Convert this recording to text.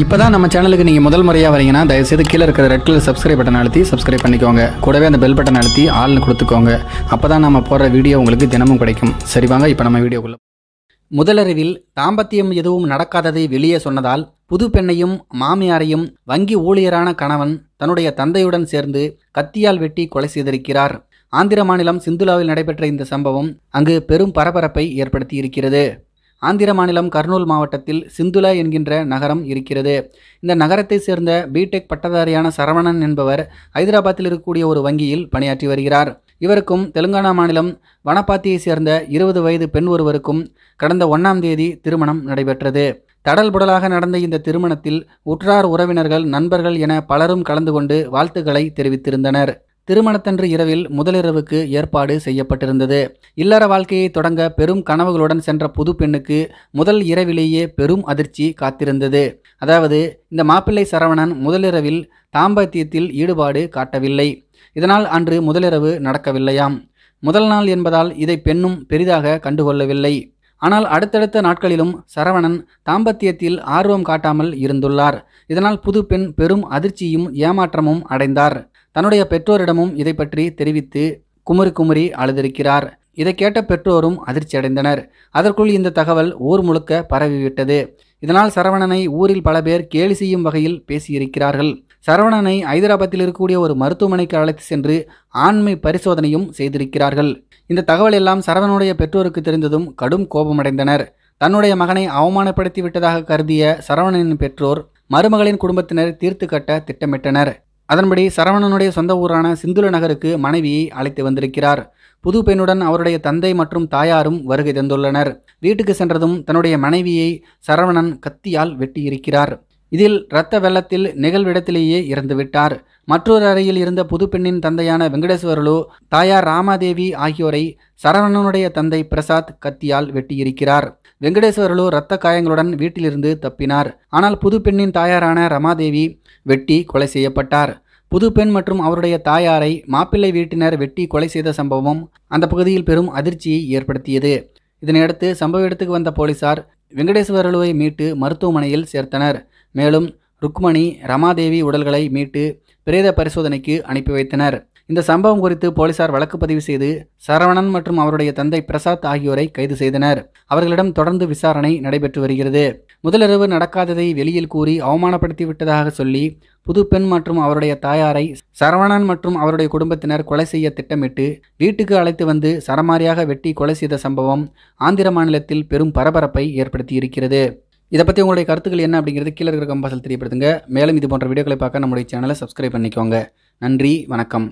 இப்போ தான் நம்ம சேனலுக்கு நீங்கள் முதல் முறையாக வரீங்கன்னா தயவுசெய்து கீழே இருக்கிற ரெட் கலர் சப்ஸ்கிரைப் பட்டன் அழுத்தி சப்ஸ்கிரைப் பண்ணிக்கோங்க கூடவே அந்த பெல் பட்டன் அழுத்தி ஆள்னு கொடுத்துக்கோங்க அப்போ தான் நம்ம போடுற வீடியோ உங்களுக்கு தினமும் கிடைக்கும் சரி வாங்க இப்போ நம்ம வீடியோக்குள்ளே முதலறிவில் தாம்பத்தியம் எதுவும் நடக்காததை வெளியே சொன்னதால் புது பெண்ணையும் மாமியாரையும் வங்கி ஊழியரான கணவன் தன்னுடைய தந்தையுடன் சேர்ந்து கத்தியால் வெட்டி கொலை செய்திருக்கிறார் ஆந்திர மாநிலம் சிந்துலாவில் நடைபெற்ற இந்த சம்பவம் அங்கு பெரும் பரபரப்பை ஏற்படுத்தியிருக்கிறது ஆந்திர மாநிலம் கர்னூல் மாவட்டத்தில் சிந்துலா என்கின்ற நகரம் இருக்கிறது இந்த நகரத்தை சேர்ந்த பிடெக் பட்டதாரியான சரவணன் என்பவர் ஹைதராபாத்தில் இருக்கக்கூடிய ஒரு வங்கியில் பணியாற்றி வருகிறார் இவருக்கும் தெலுங்கானா மாநிலம் வனப்பாத்தியை சேர்ந்த இருபது வயது பெண் ஒருவருக்கும் கடந்த ஒன்றாம் தேதி திருமணம் நடைபெற்றது தடல் புடலாக நடந்த இந்த திருமணத்தில் உற்றார் உறவினர்கள் நண்பர்கள் என பலரும் கலந்து கொண்டு வாழ்த்துக்களை தெரிவித்திருந்தனர் திருமணத்தன்று இரவில் முதலிரவுக்கு ஏற்பாடு செய்யப்பட்டிருந்தது இல்லற வாழ்க்கையை தொடங்க பெரும் கனவுகளுடன் சென்ற புது பெண்ணுக்கு முதல் இரவிலேயே பெரும் அதிர்ச்சி காத்திருந்தது அதாவது இந்த மாப்பிள்ளை சரவணன் முதலிரவில் தாம்பத்தியத்தில் ஈடுபாடு காட்டவில்லை இதனால் அன்று முதலிரவு நடக்கவில்லையாம் முதல் நாள் என்பதால் இதை பெண்ணும் பெரிதாக கண்டுகொள்ளவில்லை ஆனால் அடுத்தடுத்த நாட்களிலும் சரவணன் தாம்பத்தியத்தில் ஆர்வம் காட்டாமல் இருந்துள்ளார் இதனால் புது பெண் பெரும் அதிர்ச்சியும் ஏமாற்றமும் அடைந்தார் தன்னுடைய பெற்றோரிடமும் இதை பற்றி தெரிவித்து குமரி குமரி அழுதிருக்கிறார் இதை கேட்ட பெற்றோரும் அதிர்ச்சியடைந்தனர் அதற்குள் இந்த தகவல் ஊர் முழுக்க பரவிவிட்டது இதனால் சரவணனை ஊரில் பல பேர் கேலி செய்யும் வகையில் பேசியிருக்கிறார்கள் சரவணனை ஐதராபாத்தில் இருக்கக்கூடிய ஒரு மருத்துவமனைக்கு அழைத்து சென்று ஆண்மை பரிசோதனையும் செய்திருக்கிறார்கள் இந்த தகவல் எல்லாம் சரவணனுடைய பெற்றோருக்கு தெரிந்ததும் கடும் கோபமடைந்தனர் தன்னுடைய மகனை அவமானப்படுத்தி விட்டதாக கருதிய சரவணனின் பெற்றோர் மருமகளின் குடும்பத்தினர் தீர்த்து கட்ட திட்டமிட்டனர் அதன்படி சரவணனுடைய சொந்த ஊரான சிந்துல நகருக்கு மனைவியை அழைத்து வந்திருக்கிறார் புது பெண்ணுடன் அவருடைய தந்தை மற்றும் தாயாரும் வருகை தந்துள்ளனர் வீட்டுக்கு சென்றதும் தன்னுடைய மனைவியை சரவணன் கத்தியால் வெட்டியிருக்கிறார் இதில் இரத்த வெள்ளத்தில் நிகழ்விடத்திலேயே இறந்துவிட்டார் மற்றொரு அறையில் இருந்த புது பெண்ணின் தந்தையான வெங்கடேஸ்வரலு தாயார் ராமாதேவி ஆகியோரை சரவணனுடைய தந்தை பிரசாத் கத்தியால் வெட்டியிருக்கிறார் வெங்கடேஸ்வரலு இரத்த காயங்களுடன் வீட்டிலிருந்து தப்பினார் ஆனால் புது பெண்ணின் தாயாரான ரமாதேவி வெட்டி கொலை செய்யப்பட்டார் புது பெண் மற்றும் அவருடைய தாயாரை மாப்பிள்ளை வீட்டினர் வெட்டி கொலை செய்த சம்பவம் அந்த பகுதியில் பெரும் அதிர்ச்சியை ஏற்படுத்தியது இதனையடுத்து சம்பவ இடத்துக்கு வந்த போலீசார் வெங்கடேஸ்வரலுவை மீட்டு மருத்துவமனையில் சேர்த்தனர் மேலும் ருக்மணி ரமாதேவி உடல்களை மீட்டு பிரேத பரிசோதனைக்கு அனுப்பி வைத்தனர் இந்த சம்பவம் குறித்து போலீசார் வழக்கு பதிவு செய்து சரவணன் மற்றும் அவருடைய தந்தை பிரசாத் ஆகியோரை கைது செய்தனர் அவர்களிடம் தொடர்ந்து விசாரணை நடைபெற்று வருகிறது முதலிரவு நடக்காததை வெளியில் கூறி அவமானப்படுத்தி விட்டதாக சொல்லி புது பெண் மற்றும் அவருடைய தாயாரை சரவணன் மற்றும் அவருடைய குடும்பத்தினர் கொலை செய்ய திட்டமிட்டு வீட்டுக்கு அழைத்து வந்து சரமாரியாக வெட்டி கொலை செய்த சம்பவம் ஆந்திர மாநிலத்தில் பெரும் பரபரப்பை ஏற்படுத்தி இருக்கிறது இதை பற்றி உங்களுடைய கருத்துக்கள் என்ன அப்படிங்கிறது கீழே இருக்கிற கம்பாசல் தெரியப்படுத்துங்க மேலும் இது போன்ற வீடியோக்களை பார்க்க நம்முடைய சேனலை சப்ஸ்கிரைப் பண்ணிக்கோங்க நன்றி வணக்கம்